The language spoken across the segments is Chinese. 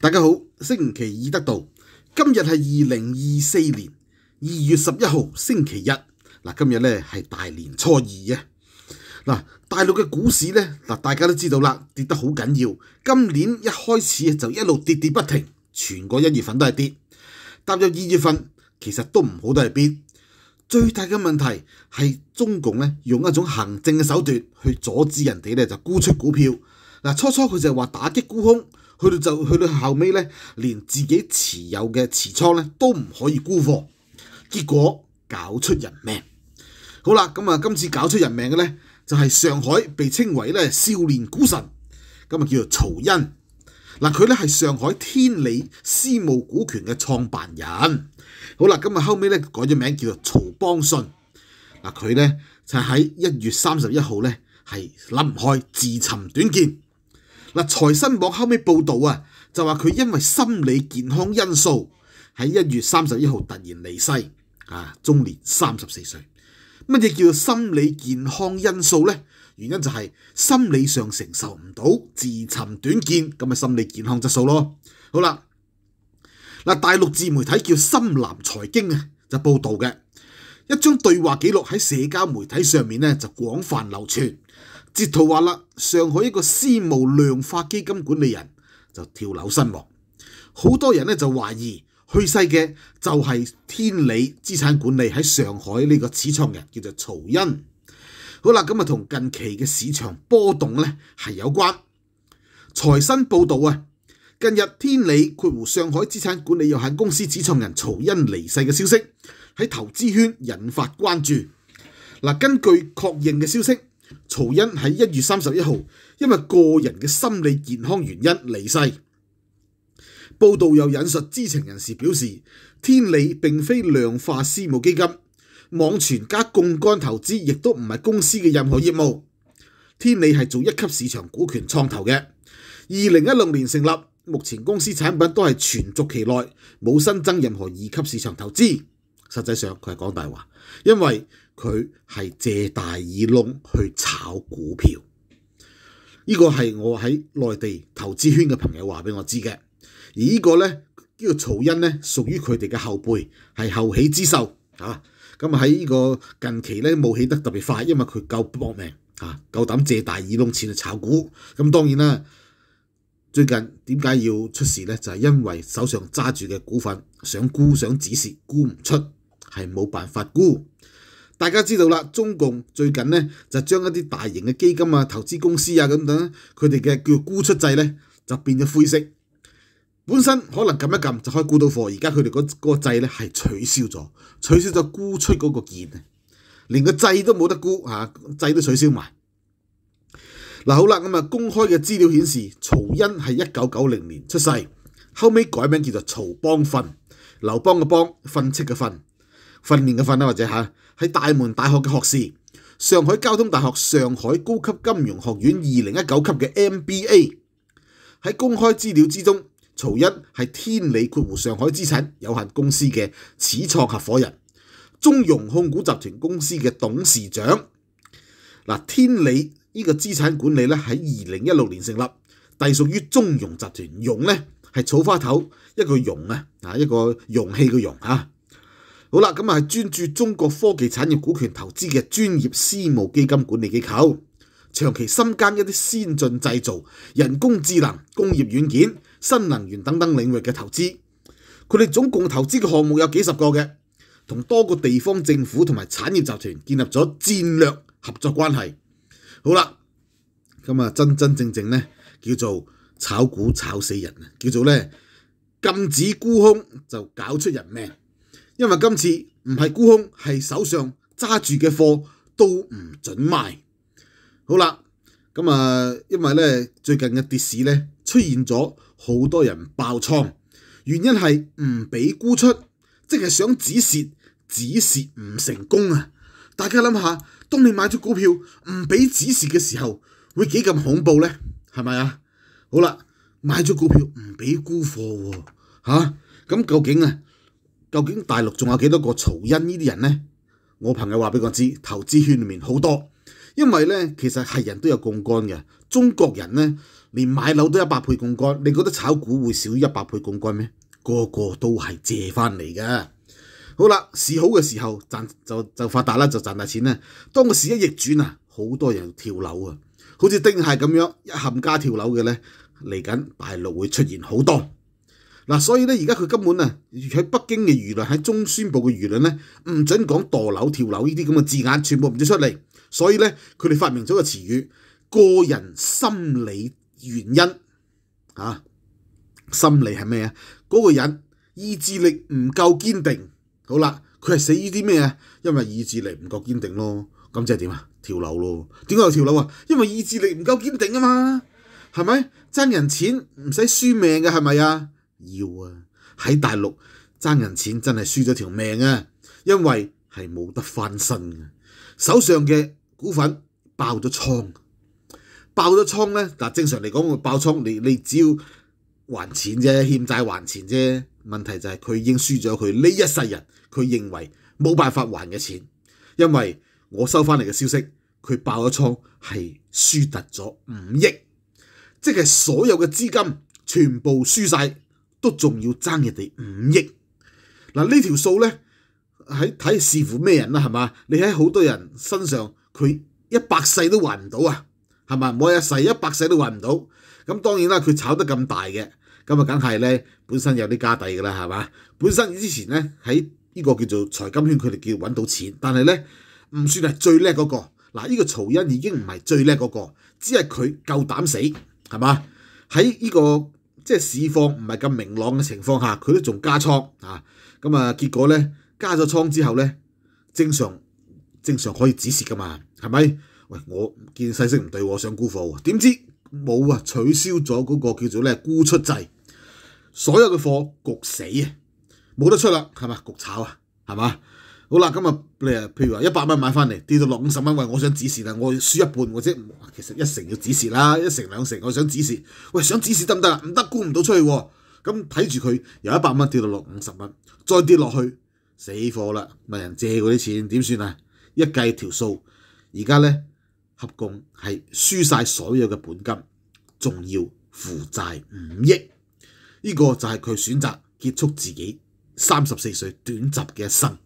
大家好，星期二得到，今日系二零二四年二月十一号星期一，嗱，今日咧系大年初二啊，嗱，大陆嘅股市咧，嗱，大家都知道啦，跌得好紧要，今年一开始就一路跌跌不停，全个一月份都系跌，踏入二月份其实都唔好都系跌，最大嘅问题系中共咧用一种行政嘅手段去阻止人哋咧就沽出股票，嗱，初初佢就话打击沽空。去到就去到後尾咧，連自己持有嘅持倉咧都唔可以沽貨，結果搞出人命。好啦，咁啊今次搞出人命嘅咧，就係上海被稱為咧少年股神，咁啊叫做曹恩。嗱，佢咧係上海天理私募股權嘅創辦人。好啦，咁啊後尾咧改咗名叫做曹邦信。嗱，佢咧就喺一月三十一號咧係唔開自尋短見。嗱，財新網後尾報導啊，就話佢因為心理健康因素喺一月三十一號突然離世啊，终年三十四歲。乜嘢叫做心理健康因素呢？原因就係心理上承受唔到，自寻短見咁嘅心理健康質素咯。好啦，嗱，大陸自媒體叫深藍財經啊，就報導嘅一張對話記錄喺社交媒體上面咧就廣泛流傳。截图话啦，上海一个私募量化基金管理人就跳楼身亡，好多人咧就怀疑去世嘅就系天理资产管理喺上海呢个始创人叫做曹恩。好啦，咁啊同近期嘅市场波动咧系有关。财新报道啊，近日天理括弧上海资产管理有限公司始创人曹恩离世嘅消息喺投资圈引发关注。嗱，根据确认嘅消息。曹恩喺一月三十一号，因为个人嘅心理健康原因离世。报道又引述知情人士表示，天理并非量化私募基金，网传加杠杆投资亦都唔系公司嘅任何业务。天理系做一级市场股权创投嘅，二零一六年成立，目前公司产品都系存续期内，冇新增任何二级市场投资。实际上佢系讲大话，因为。佢係借大耳窿去炒股票，呢個係我喺內地投資圈嘅朋友話俾我知嘅。而呢個呢個曹恩呢，屬於佢哋嘅後輩，係後起之秀啊！咁喺呢個近期呢，冇起得特別快，因為佢夠搏命啊，夠膽借大耳窿錢去炒股。咁當然啦，最近點解要出事呢？就係因為手上揸住嘅股份想沽想指示沽唔出，係冇辦法沽。大家知道啦，中共最近咧就將一啲大型嘅基金啊、投資公司啊咁等，佢哋嘅叫沽出制咧就變咗灰色。本身可能撳一撳就可以沽到貨，而家佢哋嗰個制咧係取消咗，取消咗沽出嗰個鍵啊，連個制都冇得沽啊，制都取消埋。嗱好啦，咁啊公開嘅資料顯示，曹恩係一九九零年出世，後屘改名叫做曹邦訓，劉邦嘅邦，訓斥嘅訓，訓練嘅訓啊，或者嚇。系大门大学嘅学士，上海交通大学上海高级金融学院二零一九级嘅 MBA。喺公开资料之中，曹一系天理括弧上海资产有限公司嘅始创合伙人，中融控股集团公司嘅董事长。嗱，天理呢个资产管理咧喺二零一六年成立，隶属于中融集团。融咧系草花头一个融啊，啊一个容器嘅融啊。好啦，咁啊系专注中国科技产业股权投资嘅专业私募基金管理机构，长期深耕一啲先进制造、人工智能、工业软件、新能源等等领域嘅投资。佢哋总共投资嘅项目有几十个嘅，同多个地方政府同埋产业集团建立咗战略合作关系。好啦，咁啊真真正正咧叫做炒股炒死人啊，叫做咧禁止沽空就搞出人命。因为今次唔系沽空，系手上揸住嘅货都唔准卖。好啦，咁啊，因为咧最近嘅跌市咧出现咗好多人爆仓，原因系唔俾沽出，即系想止蚀，止蚀唔成功啊！大家谂下，当你买咗股票唔俾止蚀嘅时候，会几咁恐怖咧？系咪啊？好啦，买咗股票唔俾沽货喎，吓咁究竟啊？究竟大陸仲有幾多個曹恩呢啲人呢？我朋友話俾我知，投資圈裏面好多，因為呢，其實係人都有杠杆嘅。中國人呢，連買樓都一百倍杠杆，你覺得炒股會少於一百倍杠杆咩？個個都係借翻嚟嘅。好啦，市好嘅時候賺就就發達啦，就賺大錢啦。當個市一逆轉啊，好多人跳樓啊，好似丁蟹咁樣一冚家跳樓嘅呢，嚟緊大陸會出現好多。嗱，所以咧，而家佢根本啊，喺北京嘅輿論，喺中宣部嘅輿論咧，唔准講墮樓、跳樓呢啲咁嘅字眼，全部唔准出嚟。所以咧，佢哋發明咗個詞語，個人心理原因啊，心理係咩啊？嗰個人意志力唔夠堅定。好啦，佢係死於啲咩啊？因為意志力唔夠堅定咯。咁即係點啊？跳樓咯？點解要跳樓啊？因為意志力唔夠堅定啊嘛？係咪？掙人錢唔使輸命嘅係咪啊？要啊！喺大陆争人钱真系输咗条命啊！因为系冇得翻身嘅，手上嘅股份爆咗仓，爆咗仓咧嗱，正常嚟讲我爆仓，你你只要还钱啫，欠债还钱啫。问题就系佢已经输咗佢呢一世人，佢认为冇办法还嘅钱，因为我收翻嚟嘅消息，佢爆咗仓系输突咗五亿，即系所有嘅资金全部输晒。都仲要爭人哋五億，嗱呢條數咧喺睇視乎咩人啦，係嘛？你喺好多人身上，佢一百世都還唔到啊，係嘛？每一世，一百世都還唔到。咁當然啦，佢炒得咁大嘅，咁啊梗係咧本身有啲家底噶啦，係嘛？本身之前咧喺呢個叫做財金圈，佢哋叫揾到錢，但係咧唔算係最叻嗰個。嗱，呢個曹恩已經唔係最叻嗰個，只係佢夠膽死，係嘛？喺呢個。即係市況唔係咁明朗嘅情況下，佢都仲加倉啊！咁啊，結果咧加咗倉之後咧，正常正常可以止蝕噶嘛？係咪？喂，我見勢色唔對，想沽貨喎，點知冇啊？取消咗嗰個叫做咧沽出制，所有嘅貨焗死啊，冇得出啦，係嘛？焗炒啊，係嘛？好啦，今日你啊，譬如話一百蚊買翻嚟，跌到落五十蚊，喂，我想止蝕啦，我輸一半或者其實一成要止蝕啦，一成兩成，我想止蝕，喂，想止蝕得唔得啊？唔得，估唔到出去喎。咁睇住佢由一百蚊跌到落五十蚊，再跌落去死貨啦！問人借嗰啲錢點算啊？一計條數，而家咧合共係輸曬所有嘅本金，仲要負債五億，呢個就係佢選擇結束自己三十四歲短暫嘅一生。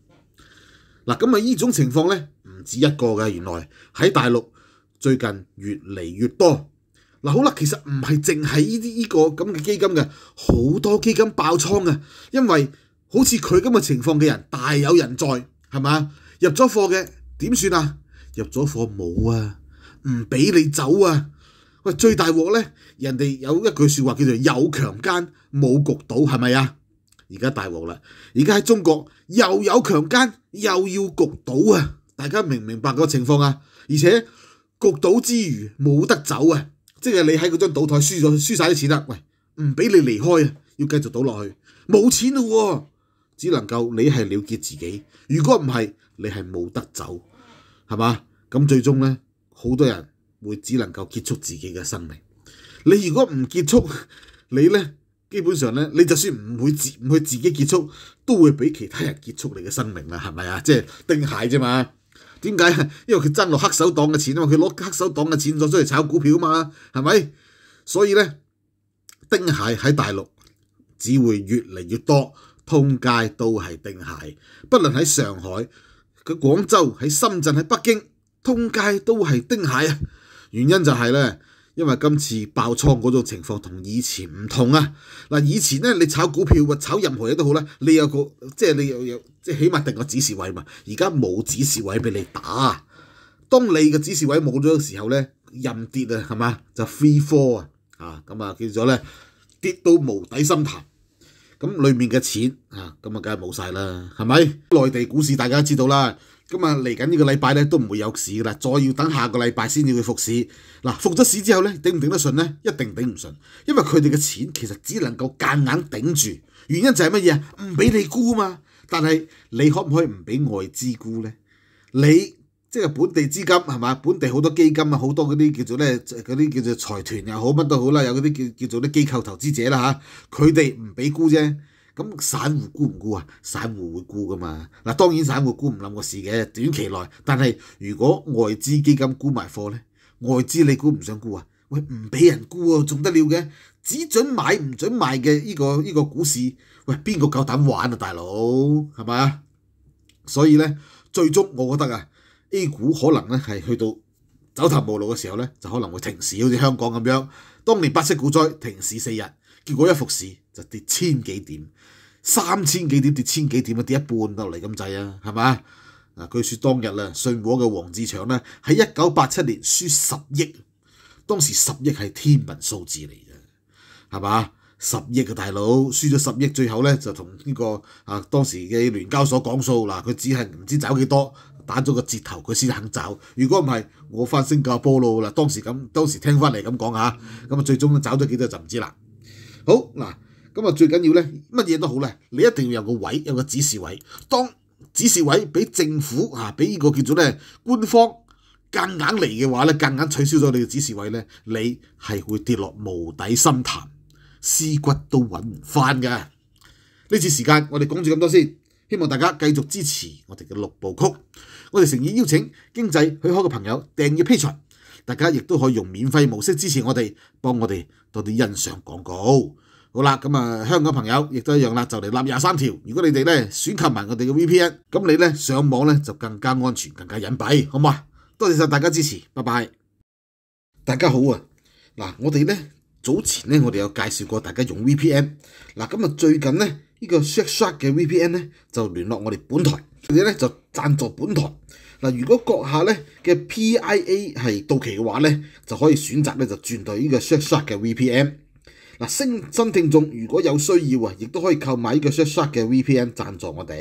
嗱，咁啊呢種情況咧唔止一個嘅，原來喺大陸最近越嚟越多。嗱，好啦，其實唔係淨係呢啲呢個咁嘅基金嘅，好多基金爆倉啊，因為好似佢咁嘅情況嘅人大有人在，係嘛？入咗貨嘅點算啊？入咗貨冇啊，唔俾你走啊！喂，最大鑊咧，人哋有一句説話叫做有強奸冇局到，係咪啊？而家大镬啦！而家喺中國又有強姦，又要焗赌啊！大家明唔明白個情況啊？而且焗赌之餘冇得走啊！即係你喺嗰張賭台輸咗，输晒啲錢啦，喂，唔俾你離開啊！要繼續赌落去，冇錢咯，只能夠你係了結自己。如果唔係，你係冇得走，係嘛？咁最終咧，好多人會只能夠結束自己嘅生命。你如果唔結束，你咧？基本上咧，你就算唔會自唔會自己結束，都會俾其他人結束你嘅生命啦，係咪啊？即係丁蟹啫嘛。點解？因為佢爭落黑手黨嘅錢啊嘛，佢攞黑手黨嘅錢再出嚟炒股票啊嘛，係咪？所以咧，丁蟹喺大陸只會越嚟越多，通街都係丁蟹。不论喺上海、佢廣州、喺深圳、喺北京，通街都係丁蟹啊。原因就係咧。因為今次爆倉嗰種情況同以前唔同啊！嗱，以前咧你炒股票或炒任何嘢都好啦，你有個即係你有有即係起碼定個指示位嘛。而家冇指示位俾你打，當你嘅指示位冇咗嘅時候咧，任跌啊，係嘛就飛科啊，啊咁啊，叫做咧跌到無底深潭，咁裏面嘅錢啊，咁啊，梗係冇晒啦，係咪？內地股市大家知道啦。咁啊，嚟緊呢個禮拜咧都唔會有市噶啦，再要等下個禮拜先至去復市。嗱，復咗市之後咧，頂唔頂得順咧？一定頂唔順，因為佢哋嘅錢其實只能夠間硬頂住。原因就係乜嘢啊？唔俾你沽嘛。但係你可唔可以唔俾外資沽咧？你即係本地資金係嘛？本地好多基金啊，好多嗰啲叫做咧嗰啲叫做財團又好乜都好啦，有嗰啲叫叫做啲機構投資者啦嚇，佢哋唔俾沽啫。咁散户估唔估啊？散户會估噶嘛？嗱，當然散户估唔諗個事嘅，短期內。但係如果外資基金估埋貨咧，外資你估唔想估啊？喂，唔俾人估啊，仲得了嘅？只准買唔准賣嘅呢個呢個股市，喂，邊個夠膽玩啊？大佬係咪啊？所以咧，最終我覺得啊，A 股可能咧係去到走投無路嘅時候咧，就可能會停市，好似香港咁樣，當年八七股災停市四日。結果一服市就跌千幾點，三千幾點跌千幾點啊，跌一半落嚟咁滯啊，係嘛？嗱，據説當日啊，信和嘅黃志祥咧喺一九八七年輸十億，當時十億係天文數字嚟嘅，係嘛？十億嘅大佬輸咗十億，最後咧就同呢個啊當時嘅聯交所講數嗱，佢只係唔知走幾多打咗個折頭，佢先肯走。如果唔係，我翻新加坡咯啦。當時咁，當時聽翻嚟咁講嚇，咁啊最終走咗幾多就唔知啦。好嗱，咁啊最緊要咧，乜嘢都好咧，你一定要有個位，有個指示位。當指示位俾政府啊，俾呢個叫做咧官方夾硬嚟嘅話咧，夾硬取消咗你嘅指示位咧，你係會跌落無底深潭，屍骨都揾唔翻嘅。呢次時間我哋講住咁多先，希望大家繼續支持我哋嘅六部曲。我哋誠意邀請經濟許可嘅朋友訂閱 P 站。大家亦都可以用免費模式支持我哋，幫我哋多啲欣賞廣告。好啦，咁啊，香港朋友亦都一樣啦，就嚟立廿三條。如果你哋咧選購埋我哋嘅 VPN，咁你咧上網咧就更加安全、更加隱蔽，好唔好啊？多謝曬大家支持，拜拜。大家好啊，嗱，我哋咧早前咧我哋有介紹過大家用 VPN。嗱，咁啊最近咧呢個 s h a c k s h a r k 嘅 VPN 咧就聯絡我哋本台，佢哋咧就贊助本台。嗱，如果閣下咧嘅 P.I.A 係到期嘅話咧，就可以選擇咧就轉到呢個 s h a k 嘅 VPN。嗱，新新聽眾如果有需要啊，亦都可以購買呢個 s h a k 嘅 VPN 贊助我哋。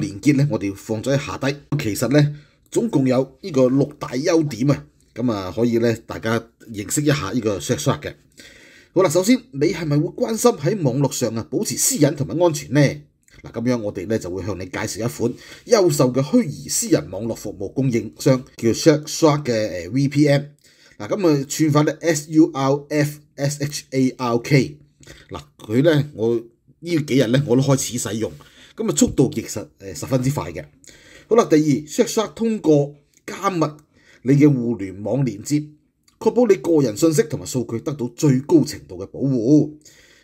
連結咧，我哋放咗喺下低。其實咧，總共有呢個六大優點啊，咁啊可以咧大家認識一下呢個 s h a k 嘅。好啦，首先你係咪會關心喺網絡上啊保持私隱同埋安全咧？嗱，咁樣我哋咧就會向你介紹一款優秀嘅虛擬私人網絡服務供應商，叫 Shark 嘅 VPN。嗱，咁啊串翻咧 S U R F S H A R K。嗱，佢咧我呢幾日咧我都開始使用，咁啊速度亦實誒十分之快嘅。好啦，第二，Shark 通過加密你嘅互聯網連接，確保你個人信息同埋數據得到最高程度嘅保護。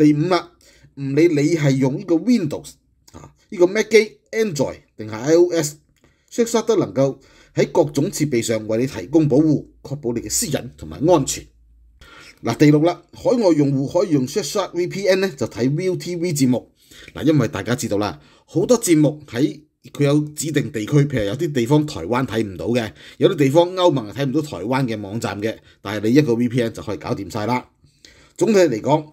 第五啦，唔理你係用呢個 Windows 啊，呢個 Mac 機、Android 定係 iOS，Shazza 都能夠喺各種設備上為你提供保護，確保你嘅私隱同埋安全。嗱，第六啦，海外用户可以用 Shazza VPN 咧，就睇 Viu TV 節目嗱，因為大家知道啦，好多節目喺佢有指定地區，譬如有啲地方台灣睇唔到嘅，有啲地方歐盟睇唔到台灣嘅網站嘅，但係你一個 VPN 就可以搞掂曬啦。總體嚟講，